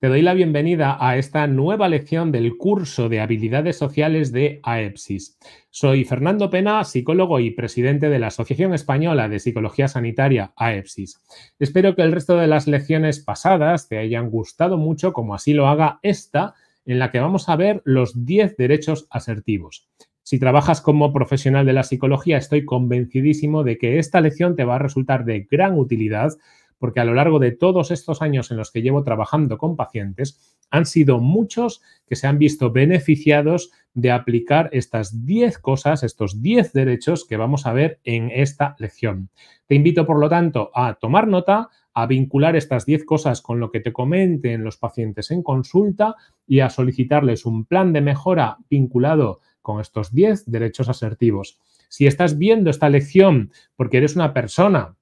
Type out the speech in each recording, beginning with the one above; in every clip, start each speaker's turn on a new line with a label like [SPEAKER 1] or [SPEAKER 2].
[SPEAKER 1] Te doy la bienvenida a esta nueva lección del curso de habilidades sociales de AEPSIS. Soy Fernando Pena, psicólogo y presidente de la Asociación Española de Psicología Sanitaria AEPSIS. Espero que el resto de las lecciones pasadas te hayan gustado mucho, como así lo haga esta, en la que vamos a ver los 10 derechos asertivos. Si trabajas como profesional de la psicología, estoy convencidísimo de que esta lección te va a resultar de gran utilidad porque a lo largo de todos estos años en los que llevo trabajando con pacientes, han sido muchos que se han visto beneficiados de aplicar estas 10 cosas, estos 10 derechos que vamos a ver en esta lección. Te invito, por lo tanto, a tomar nota, a vincular estas 10 cosas con lo que te comenten los pacientes en consulta y a solicitarles un plan de mejora vinculado con estos 10 derechos asertivos. Si estás viendo esta lección porque eres una persona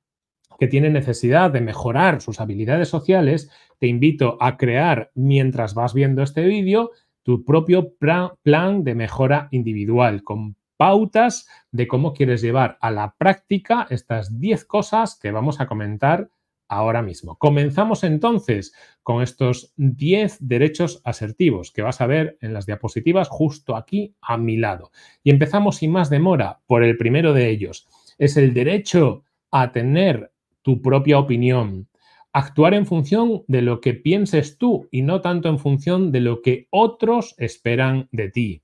[SPEAKER 1] que tiene necesidad de mejorar sus habilidades sociales, te invito a crear, mientras vas viendo este vídeo, tu propio plan de mejora individual con pautas de cómo quieres llevar a la práctica estas 10 cosas que vamos a comentar ahora mismo. Comenzamos entonces con estos 10 derechos asertivos que vas a ver en las diapositivas justo aquí a mi lado. Y empezamos sin más demora por el primero de ellos. Es el derecho a tener tu propia opinión, actuar en función de lo que pienses tú y no tanto en función de lo que otros esperan de ti.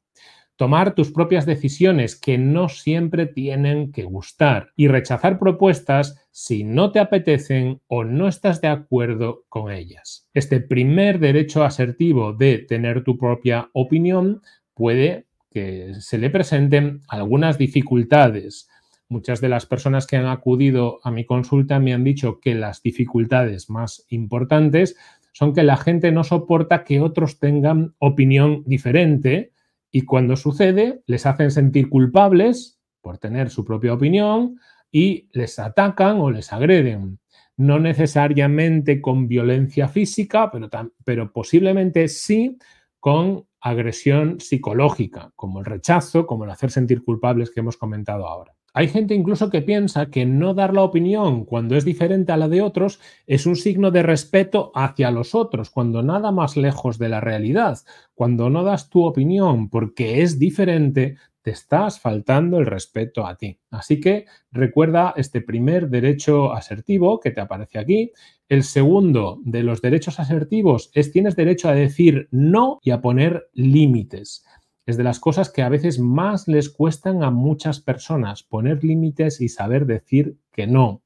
[SPEAKER 1] Tomar tus propias decisiones que no siempre tienen que gustar y rechazar propuestas si no te apetecen o no estás de acuerdo con ellas. Este primer derecho asertivo de tener tu propia opinión puede que se le presenten algunas dificultades, muchas de las personas que han acudido a mi consulta me han dicho que las dificultades más importantes son que la gente no soporta que otros tengan opinión diferente y cuando sucede les hacen sentir culpables por tener su propia opinión y les atacan o les agreden. No necesariamente con violencia física, pero, pero posiblemente sí con agresión psicológica, como el rechazo, como el hacer sentir culpables que hemos comentado ahora. Hay gente incluso que piensa que no dar la opinión cuando es diferente a la de otros es un signo de respeto hacia los otros, cuando nada más lejos de la realidad. Cuando no das tu opinión porque es diferente, te estás faltando el respeto a ti. Así que recuerda este primer derecho asertivo que te aparece aquí. El segundo de los derechos asertivos es tienes derecho a decir no y a poner límites. Es de las cosas que a veces más les cuestan a muchas personas, poner límites y saber decir que no.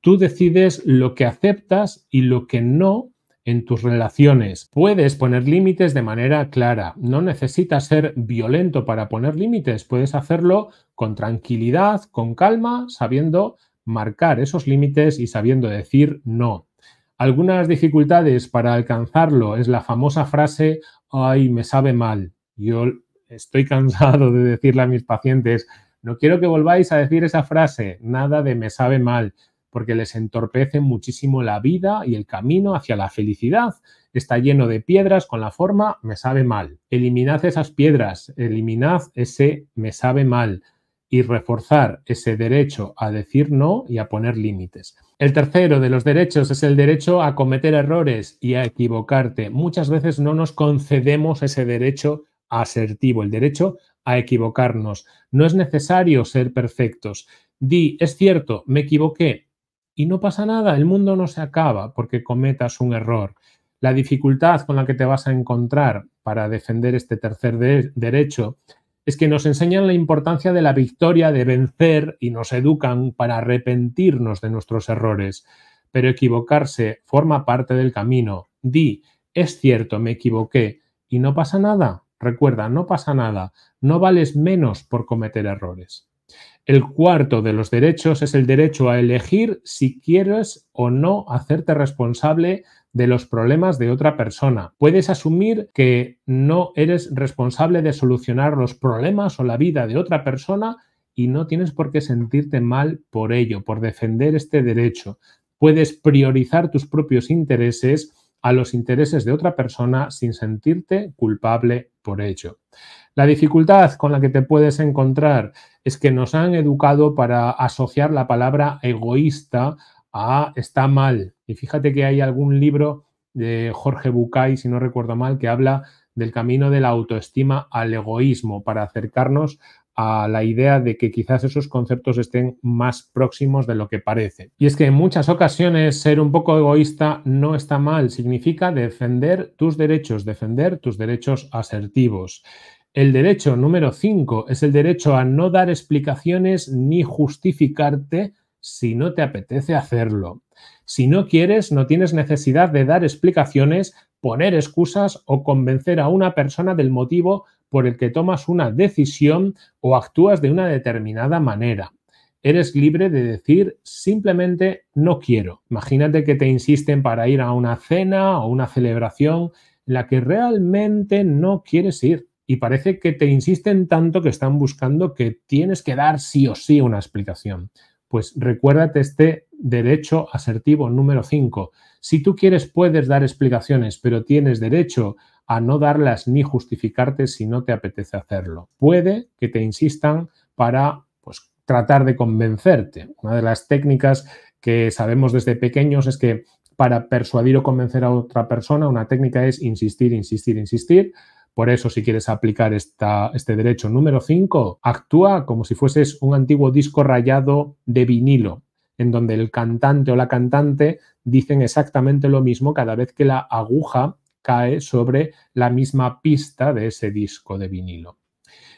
[SPEAKER 1] Tú decides lo que aceptas y lo que no en tus relaciones. Puedes poner límites de manera clara. No necesitas ser violento para poner límites. Puedes hacerlo con tranquilidad, con calma, sabiendo marcar esos límites y sabiendo decir no. Algunas dificultades para alcanzarlo es la famosa frase, ay, me sabe mal. Yo estoy cansado de decirle a mis pacientes, no quiero que volváis a decir esa frase, nada de me sabe mal, porque les entorpece muchísimo la vida y el camino hacia la felicidad. Está lleno de piedras con la forma me sabe mal. Eliminad esas piedras, eliminad ese me sabe mal y reforzar ese derecho a decir no y a poner límites. El tercero de los derechos es el derecho a cometer errores y a equivocarte. Muchas veces no nos concedemos ese derecho asertivo, el derecho a equivocarnos. No es necesario ser perfectos. Di, es cierto, me equivoqué y no pasa nada, el mundo no se acaba porque cometas un error. La dificultad con la que te vas a encontrar para defender este tercer derecho es que nos enseñan la importancia de la victoria, de vencer y nos educan para arrepentirnos de nuestros errores. Pero equivocarse forma parte del camino. Di, es cierto, me equivoqué y no pasa nada, Recuerda, no pasa nada, no vales menos por cometer errores. El cuarto de los derechos es el derecho a elegir si quieres o no hacerte responsable de los problemas de otra persona. Puedes asumir que no eres responsable de solucionar los problemas o la vida de otra persona y no tienes por qué sentirte mal por ello, por defender este derecho. Puedes priorizar tus propios intereses a los intereses de otra persona sin sentirte culpable por La dificultad con la que te puedes encontrar es que nos han educado para asociar la palabra egoísta a está mal. Y fíjate que hay algún libro de Jorge Bucay, si no recuerdo mal, que habla del camino de la autoestima al egoísmo para acercarnos a la idea de que quizás esos conceptos estén más próximos de lo que parece. Y es que en muchas ocasiones ser un poco egoísta no está mal, significa defender tus derechos, defender tus derechos asertivos. El derecho número 5 es el derecho a no dar explicaciones ni justificarte si no te apetece hacerlo. Si no quieres, no tienes necesidad de dar explicaciones, poner excusas o convencer a una persona del motivo por el que tomas una decisión o actúas de una determinada manera. Eres libre de decir simplemente no quiero. Imagínate que te insisten para ir a una cena o una celebración en la que realmente no quieres ir y parece que te insisten tanto que están buscando que tienes que dar sí o sí una explicación. Pues recuérdate este derecho asertivo número 5. Si tú quieres puedes dar explicaciones, pero tienes derecho a no darlas ni justificarte si no te apetece hacerlo. Puede que te insistan para pues, tratar de convencerte. Una de las técnicas que sabemos desde pequeños es que para persuadir o convencer a otra persona, una técnica es insistir, insistir, insistir. Por eso, si quieres aplicar este derecho número 5, actúa como si fueses un antiguo disco rayado de vinilo en donde el cantante o la cantante dicen exactamente lo mismo cada vez que la aguja cae sobre la misma pista de ese disco de vinilo.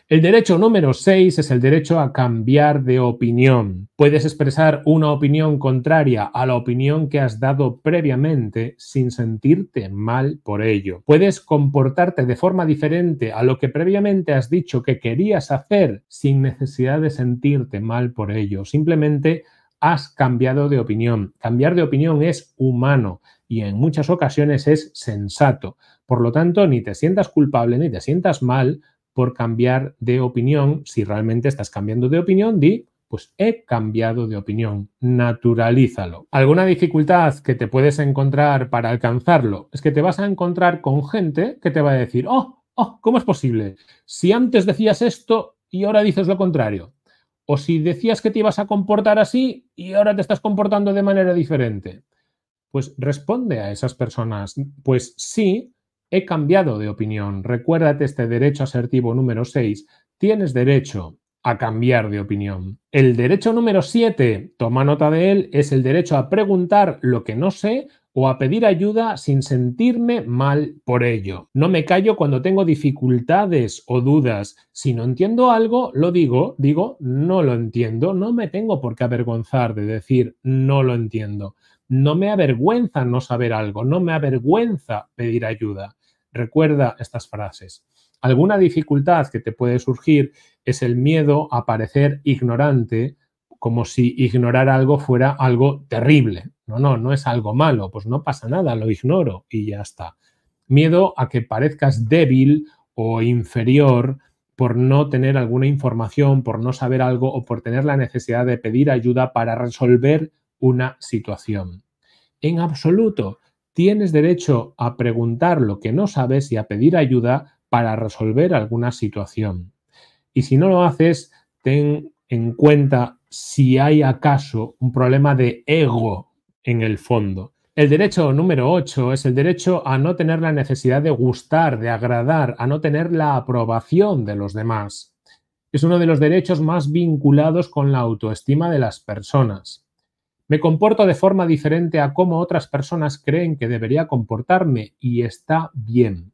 [SPEAKER 1] El derecho número 6 es el derecho a cambiar de opinión. Puedes expresar una opinión contraria a la opinión que has dado previamente sin sentirte mal por ello. Puedes comportarte de forma diferente a lo que previamente has dicho que querías hacer sin necesidad de sentirte mal por ello. Simplemente has cambiado de opinión. Cambiar de opinión es humano y en muchas ocasiones es sensato. Por lo tanto, ni te sientas culpable ni te sientas mal por cambiar de opinión. Si realmente estás cambiando de opinión, di, pues he cambiado de opinión. Naturalízalo. ¿Alguna dificultad que te puedes encontrar para alcanzarlo? Es que te vas a encontrar con gente que te va a decir, oh, oh, ¿cómo es posible? Si antes decías esto y ahora dices lo contrario o si decías que te ibas a comportar así y ahora te estás comportando de manera diferente. Pues responde a esas personas, pues sí, he cambiado de opinión. Recuérdate este derecho asertivo número 6. Tienes derecho a cambiar de opinión. El derecho número 7, toma nota de él, es el derecho a preguntar lo que no sé o a pedir ayuda sin sentirme mal por ello. No me callo cuando tengo dificultades o dudas. Si no entiendo algo, lo digo, digo, no lo entiendo. No me tengo por qué avergonzar de decir, no lo entiendo. No me avergüenza no saber algo, no me avergüenza pedir ayuda. Recuerda estas frases. Alguna dificultad que te puede surgir es el miedo a parecer ignorante, como si ignorar algo fuera algo terrible. No, no, no es algo malo, pues no pasa nada, lo ignoro y ya está. Miedo a que parezcas débil o inferior por no tener alguna información, por no saber algo o por tener la necesidad de pedir ayuda para resolver una situación. En absoluto, tienes derecho a preguntar lo que no sabes y a pedir ayuda para resolver alguna situación. Y si no lo haces, ten en cuenta si hay acaso un problema de ego en el fondo. El derecho número 8 es el derecho a no tener la necesidad de gustar, de agradar, a no tener la aprobación de los demás. Es uno de los derechos más vinculados con la autoestima de las personas. Me comporto de forma diferente a cómo otras personas creen que debería comportarme y está bien.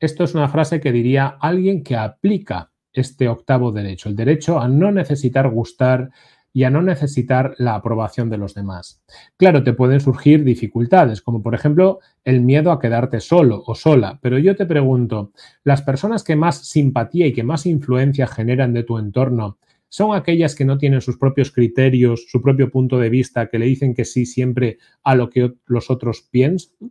[SPEAKER 1] Esto es una frase que diría alguien que aplica este octavo derecho, el derecho a no necesitar gustar y a no necesitar la aprobación de los demás. Claro, te pueden surgir dificultades, como por ejemplo el miedo a quedarte solo o sola, pero yo te pregunto, ¿las personas que más simpatía y que más influencia generan de tu entorno son aquellas que no tienen sus propios criterios, su propio punto de vista, que le dicen que sí siempre a lo que los otros piensan?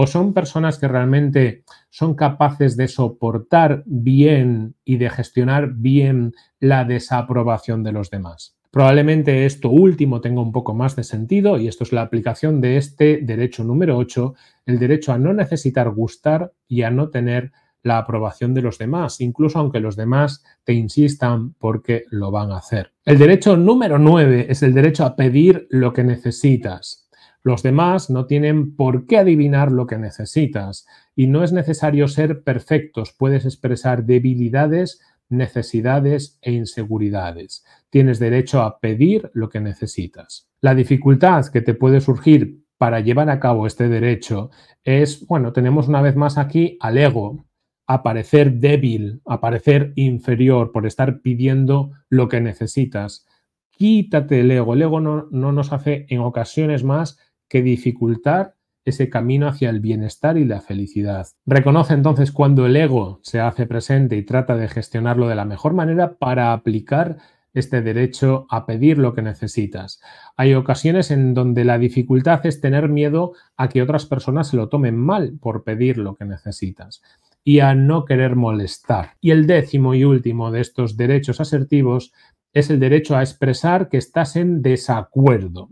[SPEAKER 1] o son personas que realmente son capaces de soportar bien y de gestionar bien la desaprobación de los demás. Probablemente esto último tenga un poco más de sentido y esto es la aplicación de este derecho número 8, el derecho a no necesitar gustar y a no tener la aprobación de los demás, incluso aunque los demás te insistan porque lo van a hacer. El derecho número 9 es el derecho a pedir lo que necesitas. Los demás no tienen por qué adivinar lo que necesitas y no es necesario ser perfectos, puedes expresar debilidades, necesidades e inseguridades. Tienes derecho a pedir lo que necesitas. La dificultad que te puede surgir para llevar a cabo este derecho es, bueno, tenemos una vez más aquí al ego, aparecer débil, aparecer inferior por estar pidiendo lo que necesitas. Quítate el ego. El ego no, no nos hace en ocasiones más que dificultar ese camino hacia el bienestar y la felicidad. Reconoce entonces cuando el ego se hace presente y trata de gestionarlo de la mejor manera para aplicar este derecho a pedir lo que necesitas. Hay ocasiones en donde la dificultad es tener miedo a que otras personas se lo tomen mal por pedir lo que necesitas y a no querer molestar. Y el décimo y último de estos derechos asertivos es el derecho a expresar que estás en desacuerdo.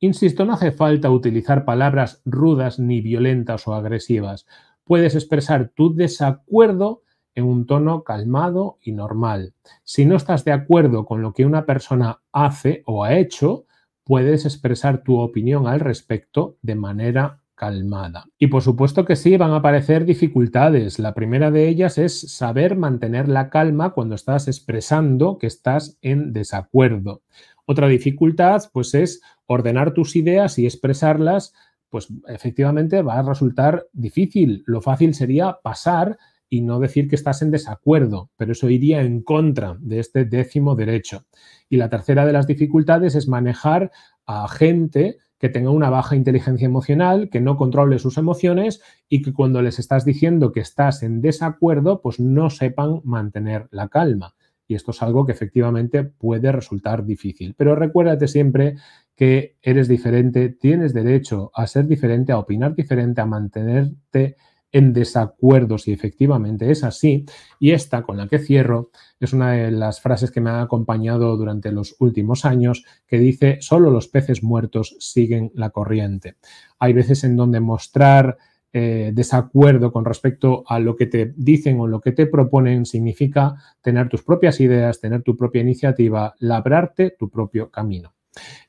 [SPEAKER 1] Insisto, no hace falta utilizar palabras rudas ni violentas o agresivas. Puedes expresar tu desacuerdo en un tono calmado y normal. Si no estás de acuerdo con lo que una persona hace o ha hecho, puedes expresar tu opinión al respecto de manera calmada. Y por supuesto que sí, van a aparecer dificultades. La primera de ellas es saber mantener la calma cuando estás expresando que estás en desacuerdo. Otra dificultad, pues, es ordenar tus ideas y expresarlas, pues, efectivamente va a resultar difícil. Lo fácil sería pasar y no decir que estás en desacuerdo, pero eso iría en contra de este décimo derecho. Y la tercera de las dificultades es manejar a gente que tenga una baja inteligencia emocional, que no controle sus emociones y que cuando les estás diciendo que estás en desacuerdo, pues no sepan mantener la calma. Y esto es algo que efectivamente puede resultar difícil. Pero recuérdate siempre que eres diferente, tienes derecho a ser diferente, a opinar diferente, a mantenerte en desacuerdo si efectivamente es así. Y esta, con la que cierro, es una de las frases que me ha acompañado durante los últimos años, que dice, solo los peces muertos siguen la corriente. Hay veces en donde mostrar eh, desacuerdo con respecto a lo que te dicen o lo que te proponen significa tener tus propias ideas, tener tu propia iniciativa, labrarte tu propio camino.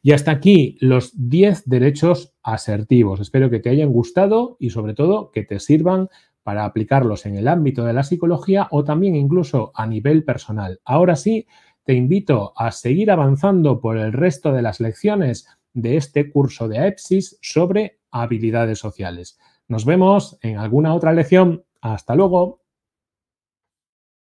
[SPEAKER 1] Y hasta aquí los 10 derechos asertivos. Espero que te hayan gustado y sobre todo que te sirvan para aplicarlos en el ámbito de la psicología o también incluso a nivel personal. Ahora sí, te invito a seguir avanzando por el resto de las lecciones de este curso de Epsis sobre habilidades sociales. Nos vemos en alguna otra lección. Hasta luego.